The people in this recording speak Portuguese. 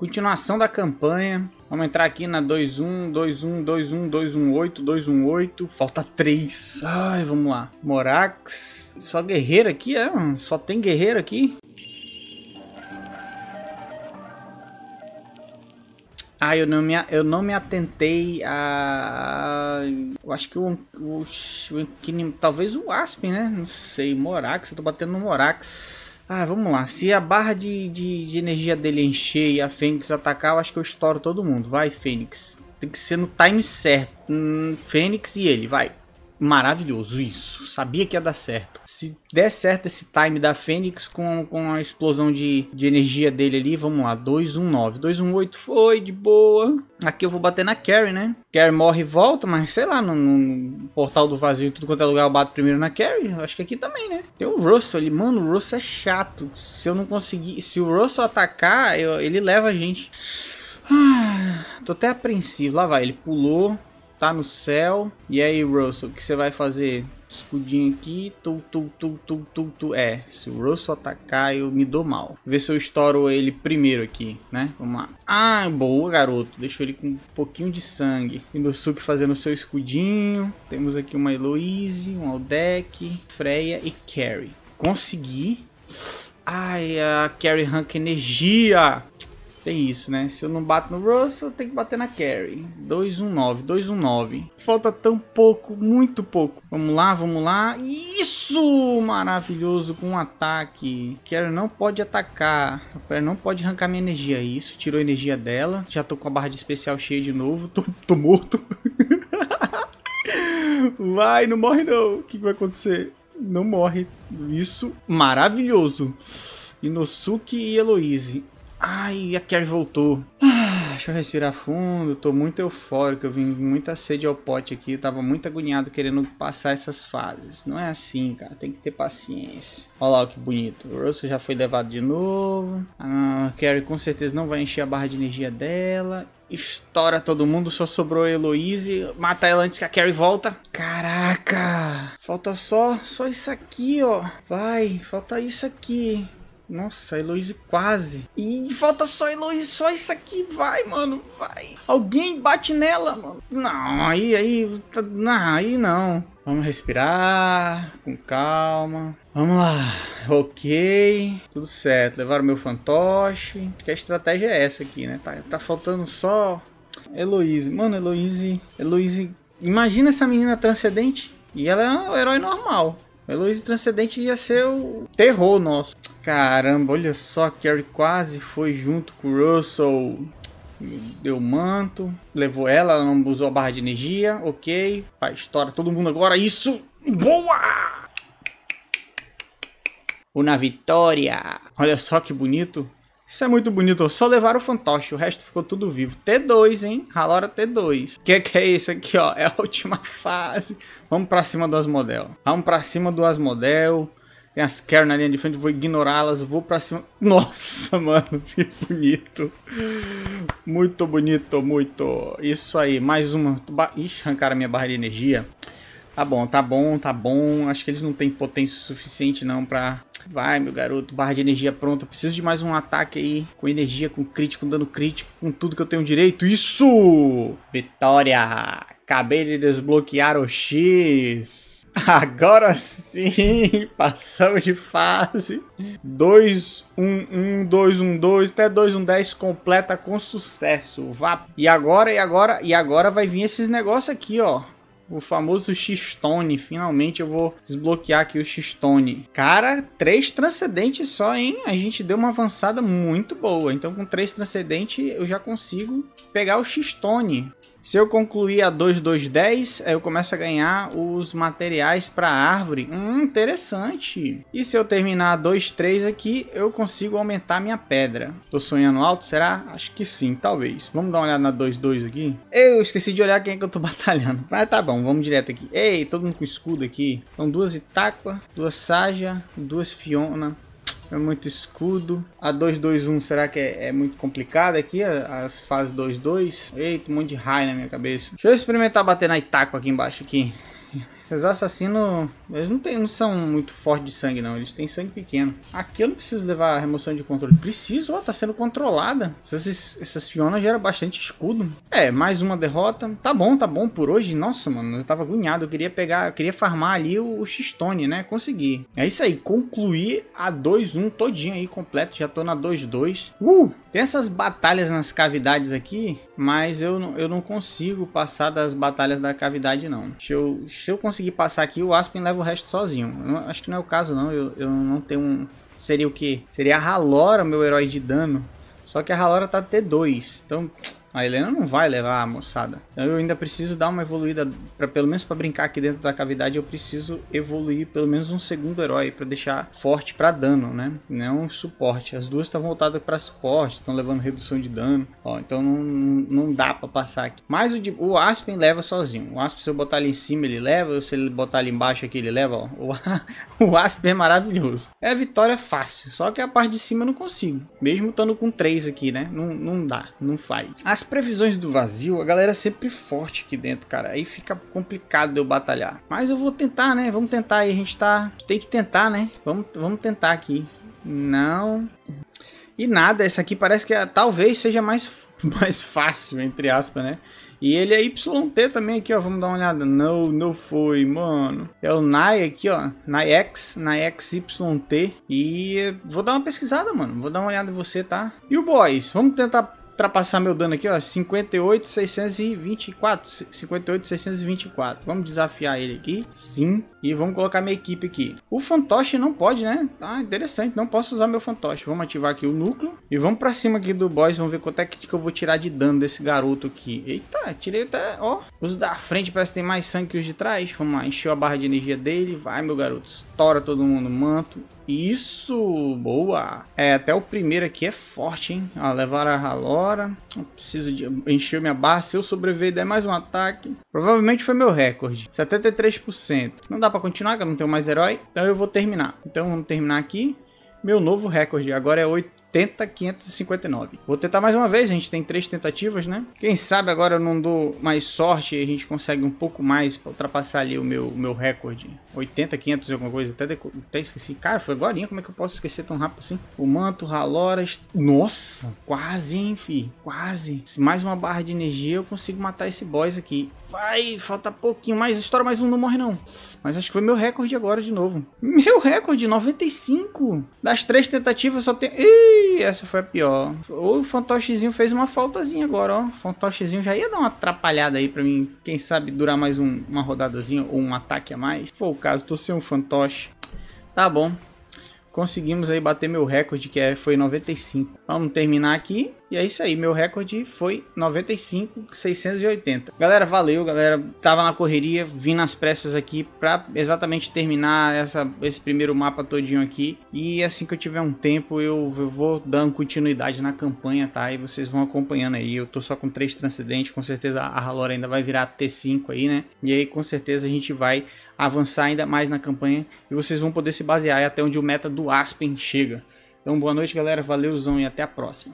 Continuação da campanha. Vamos entrar aqui na 2-1-8, 2-1, 8. Falta 3. Ai, vamos lá. Morax. Só guerreiro aqui, é? Só tem guerreiro aqui? Ah, eu não me, eu não me atentei a... Eu acho que o, o, o, Talvez o Aspen, né? Não sei. Morax. Eu tô batendo no Morax. Ah, vamos lá. Se a barra de, de, de energia dele encher e a Fênix atacar, eu acho que eu estouro todo mundo. Vai, Fênix. Tem que ser no time certo. Hum, Fênix e ele, vai maravilhoso isso. Sabia que ia dar certo. Se der certo esse time da Fênix com, com a explosão de, de energia dele ali, vamos lá, 219. 218 foi, de boa. Aqui eu vou bater na Carrie, né? Carrie morre e volta, mas sei lá, no, no portal do vazio, tudo quanto é lugar, eu bato primeiro na Carrie. Acho que aqui também, né? Tem o Russell ali, mano, o Russell é chato. Se eu não conseguir, se o Russell atacar, eu, ele leva a gente. Ah, tô até apreensivo. Lá vai, ele pulou tá no céu. E aí, Russell, o que você vai fazer? Escudinho aqui, tu, tu, tu, tu, tu, tu. É, se o Russell atacar, eu me dou mal. Vê se eu estouro ele primeiro aqui, né? Vamos lá. Ah, boa, garoto. Deixou ele com um pouquinho de sangue. Indosuke fazendo seu escudinho. Temos aqui uma Eloise, um Aldec, Freya e Carrie. Consegui. Ai, a Carrie arranca energia. Tem isso, né? Se eu não bato no Russell, eu tenho que bater na Carrie. 219, 219. Falta tão pouco, muito pouco. Vamos lá, vamos lá. Isso! Maravilhoso com um ataque. Carrie não pode atacar. Carrie não pode arrancar minha energia. Isso, tirou a energia dela. Já tô com a barra de especial cheia de novo. Tô, tô morto. Vai, não morre não. O que vai acontecer? Não morre. Isso, maravilhoso. Inosuke e Eloise Ai, a Kerry voltou. Ah, deixa eu respirar fundo, tô muito eufórico, eu vim com muita sede ao pote aqui, tava muito agoniado querendo passar essas fases. Não é assim, cara, tem que ter paciência. Olha lá, que bonito. O Russell já foi levado de novo. Ah, a Carrie com certeza não vai encher a barra de energia dela. Estoura todo mundo, só sobrou a Heloise. Mata ela antes que a Carrie volta. Caraca! Falta só, só isso aqui, ó. Vai, falta isso aqui. Nossa, a quase. E falta só a só isso aqui. Vai, mano, vai. Alguém bate nela, mano. Não, aí, aí, tá, não, aí não. Vamos respirar com calma. Vamos lá. Ok. Tudo certo. Levaram meu fantoche. Acho que a estratégia é essa aqui, né? Tá, tá faltando só... Heloísa. Mano, Heloísa, Heloísa... Imagina essa menina transcendente. E ela é um herói normal. O Heloísa Transcendente ia ser o terror nosso. Caramba, olha só, Carrie quase foi junto com o Russell. Deu manto, levou ela, ela não usou a barra de energia, ok. Pai, estoura todo mundo agora, isso! Boa! Uma vitória! Olha só que bonito. Isso é muito bonito. Só levaram o fantoche, o resto ficou tudo vivo. T2, hein? Halora T2. O que, que é isso aqui, ó? É a última fase. Vamos pra cima do Asmodel. Vamos pra cima do Asmodel. Tem as Karen na linha de frente, vou ignorá-las, vou pra cima. Nossa, mano, que bonito. Muito bonito, muito. Isso aí, mais uma. Ixi, arrancaram a minha barra de energia. Tá bom, tá bom, tá bom. Acho que eles não têm potência suficiente não pra Vai, meu garoto, barra de energia pronta. Preciso de mais um ataque aí. Com energia, com crítico, com dano crítico, com tudo que eu tenho direito. Isso! Vitória! Acabei de desbloquear o X. Agora sim, passamos de fase. 2, 1, 1, 2, 1, 2, até 2, 1, 10, completa com sucesso. Vá. E agora, e agora, e agora vai vir esses negócios aqui, ó o famoso X-Stone. Finalmente eu vou desbloquear aqui o X-Stone. Cara, três transcendentes só, hein? A gente deu uma avançada muito boa. Então com três transcendentes eu já consigo pegar o X-Stone. Se eu concluir a 2210, eu começo a ganhar os materiais para árvore. Hum, interessante. E se eu terminar a 23 aqui, eu consigo aumentar minha pedra. Tô sonhando alto, será? Acho que sim, talvez. Vamos dar uma olhada na 22 aqui. Eu esqueci de olhar quem é que eu tô batalhando. Mas tá bom, então, vamos direto aqui. Ei, todo mundo com escudo aqui. Então, duas Itáqua, duas Saja, duas Fiona. É muito escudo. A 221, será que é, é muito complicada aqui? As fases 22? Eita, um monte de raio na minha cabeça. Deixa eu experimentar bater na Itaco aqui embaixo aqui. Esses assassinos, eles não, tem, não são muito fortes de sangue, não. Eles têm sangue pequeno. Aqui eu não preciso levar a remoção de controle. Preciso, ó, tá sendo controlada. Essas, essas Fiona bastante escudo. É, mais uma derrota. Tá bom, tá bom por hoje. Nossa, mano, eu tava agoniado. Eu queria pegar, eu queria farmar ali o, o X-Stone, né? Consegui. É isso aí, concluí a 2-1 todinho aí, completo. Já tô na 2-2. Uh! Tem essas batalhas nas cavidades aqui mas eu não, eu não consigo passar das batalhas da cavidade, não. Se eu, se eu conseguir passar aqui, o Aspen leva o resto sozinho. acho que não é o caso, não. Eu, eu não tenho um... Seria o quê? Seria a Ralora, meu herói de dano. Só que a Ralora tá T2. Então, a Helena não vai levar a moçada. Eu ainda preciso dar uma evoluída, para pelo menos para brincar aqui dentro da cavidade, eu preciso evoluir pelo menos um segundo herói para deixar forte para dano, né? Não suporte. As duas estão voltadas para suporte, estão levando redução de dano. Ó, então não, não dá para passar aqui. Mas o, o Aspen leva sozinho. O Aspen, se eu botar ali em cima, ele leva. Se ele botar ali embaixo aqui, ele leva. Ó. O, o Aspen é maravilhoso. É vitória fácil. Só que a parte de cima eu não consigo. Mesmo estando com 3 aqui, né? Não, não dá. Não faz. A as previsões do vazio, a galera é sempre forte aqui dentro, cara. Aí fica complicado eu batalhar. Mas eu vou tentar, né? Vamos tentar aí. A gente tá. Tem que tentar, né? Vamos, vamos tentar aqui. Não. E nada, essa aqui parece que é, talvez seja mais, mais fácil, entre aspas, né? E ele é YT também aqui, ó. Vamos dar uma olhada. Não, não foi, mano. É o Nai aqui, ó. Naix, YT E vou dar uma pesquisada, mano. Vou dar uma olhada em você, tá? E o Boys? Vamos tentar ultrapassar meu dano aqui, ó, 58,624, 58,624. Vamos desafiar ele aqui, sim, e vamos colocar minha equipe aqui. O fantoche não pode, né? Tá ah, interessante, não posso usar meu fantoche. Vamos ativar aqui o núcleo, e vamos pra cima aqui do boss, vamos ver quanto é que eu vou tirar de dano desse garoto aqui. Eita, tirei até, ó. Os da frente parece que tem mais sangue que os de trás. Vamos lá, encheu a barra de energia dele. Vai, meu garoto, estoura todo mundo manto. Isso, boa. É, até o primeiro aqui é forte, hein. Ó, levaram a Ralora. Eu preciso de... encher minha barra. Se eu sobreviver, der mais um ataque. Provavelmente foi meu recorde. 73%. Não dá pra continuar, que eu não tenho mais herói. Então eu vou terminar. Então vamos terminar aqui. Meu novo recorde agora é 8 80 559. Vou tentar mais uma vez, a gente tem três tentativas, né? Quem sabe agora eu não dou mais sorte e a gente consegue um pouco mais para ultrapassar ali o meu, meu recorde. 80, 500 alguma coisa, até, até esqueci. Cara, foi agora, como é que eu posso esquecer tão rápido assim? O manto, raloras... Nossa, quase, hein, fi? Quase. mais uma barra de energia eu consigo matar esse boss aqui. Vai, falta pouquinho mais. Estoura mais um, não morre não. Mas acho que foi meu recorde agora de novo. Meu recorde, 95. Das três tentativas só tem... Ih, essa foi a pior. O fantochezinho fez uma faltazinha agora, ó. O fantochezinho já ia dar uma atrapalhada aí pra mim. Quem sabe durar mais um, uma rodadazinha ou um ataque a mais. Pô, o caso, tô sem um fantoche. Tá bom. Conseguimos aí bater meu recorde, que é, foi 95. Vamos terminar aqui. E é isso aí, meu recorde foi 95,680. Galera, valeu, galera. Tava na correria, vim nas pressas aqui pra exatamente terminar essa, esse primeiro mapa todinho aqui. E assim que eu tiver um tempo, eu, eu vou dando continuidade na campanha, tá? E vocês vão acompanhando aí. Eu tô só com três transcendentes, com certeza a Halora ainda vai virar T5 aí, né? E aí com certeza a gente vai avançar ainda mais na campanha e vocês vão poder se basear até onde o meta do Aspen chega. Então boa noite, galera. Valeuzão e até a próxima.